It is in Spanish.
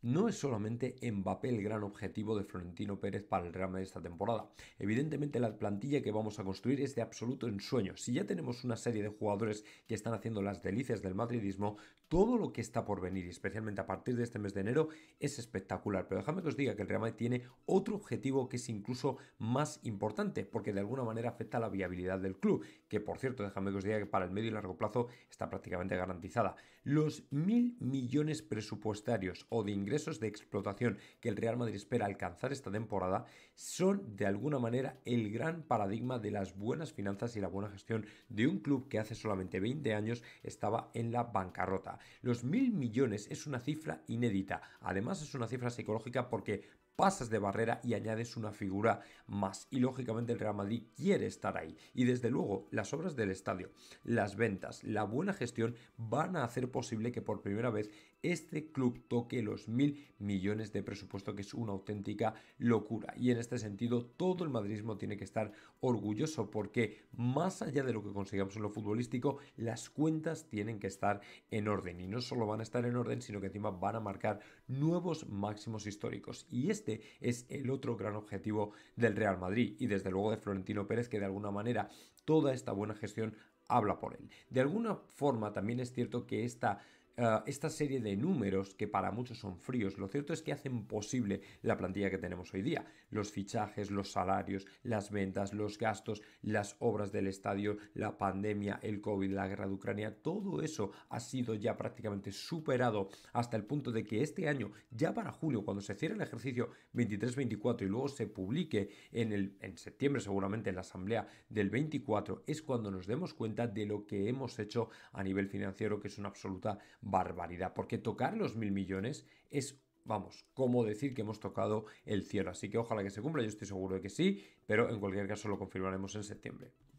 No es solamente Mbappé el gran objetivo de Florentino Pérez para el Real Madrid esta temporada. Evidentemente la plantilla que vamos a construir es de absoluto ensueño. Si ya tenemos una serie de jugadores que están haciendo las delicias del madridismo, todo lo que está por venir, especialmente a partir de este mes de enero, es espectacular. Pero déjame que os diga que el Real Madrid tiene otro objetivo que es incluso más importante, porque de alguna manera afecta a la viabilidad del club, que por cierto, déjame que os diga que para el medio y largo plazo está prácticamente garantizada. Los mil millones presupuestarios o de ingresos de explotación que el Real Madrid espera alcanzar esta temporada son de alguna manera el gran paradigma de las buenas finanzas y la buena gestión de un club que hace solamente 20 años estaba en la bancarrota. Los mil millones es una cifra inédita, además es una cifra psicológica porque pasas de barrera y añades una figura más. Y lógicamente el Real Madrid quiere estar ahí. Y desde luego las obras del estadio, las ventas, la buena gestión van a hacer posible que por primera vez este club toque los mil millones de presupuesto, que es una auténtica locura. Y en este sentido todo el madridismo tiene que estar orgulloso porque más allá de lo que consigamos en lo futbolístico, las cuentas tienen que estar en orden. Y no solo van a estar en orden, sino que encima van a marcar nuevos máximos históricos. Y este este es el otro gran objetivo del Real Madrid y desde luego de Florentino Pérez que de alguna manera toda esta buena gestión habla por él. De alguna forma también es cierto que esta Ah, esta serie de números que para muchos son fríos, lo cierto es que hacen posible la plantilla que tenemos hoy día. Los fichajes, los salarios, las ventas, los gastos, las obras del estadio, la pandemia, el COVID, la guerra de Ucrania, todo eso ha sido ya prácticamente superado hasta el punto de que este año, ya para julio, cuando se cierre el ejercicio 23-24 y luego se publique en, el, en septiembre seguramente en la asamblea del 24, es cuando nos demos cuenta de lo que hemos hecho a nivel financiero, que es una absoluta barbaridad, porque tocar los mil millones es vamos, como decir que hemos tocado el cielo. Así que ojalá que se cumpla, yo estoy seguro de que sí, pero en cualquier caso lo confirmaremos en septiembre.